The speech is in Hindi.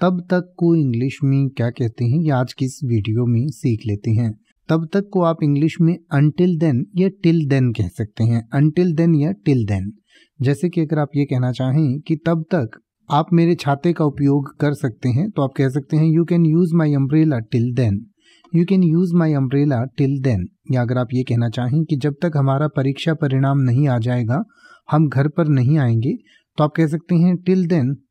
तब तक को इंग्लिश में क्या कहते हैं ये आज की इस वीडियो में सीख लेते हैं तब तक को आप इंग्लिश में अनटिल देन या टिल देन कह सकते हैं अनटिल देन या टिल देन जैसे कि अगर आप ये कहना चाहें कि तब तक आप मेरे छाते का उपयोग कर सकते हैं तो आप कह सकते हैं you can use my umbrella till then you can use my umbrella till then या अगर आप ये कहना चाहें कि जब तक हमारा परीक्षा परिणाम नहीं आ जाएगा हम घर पर नहीं आएंगे तो आप कह सकते हैं टिल देन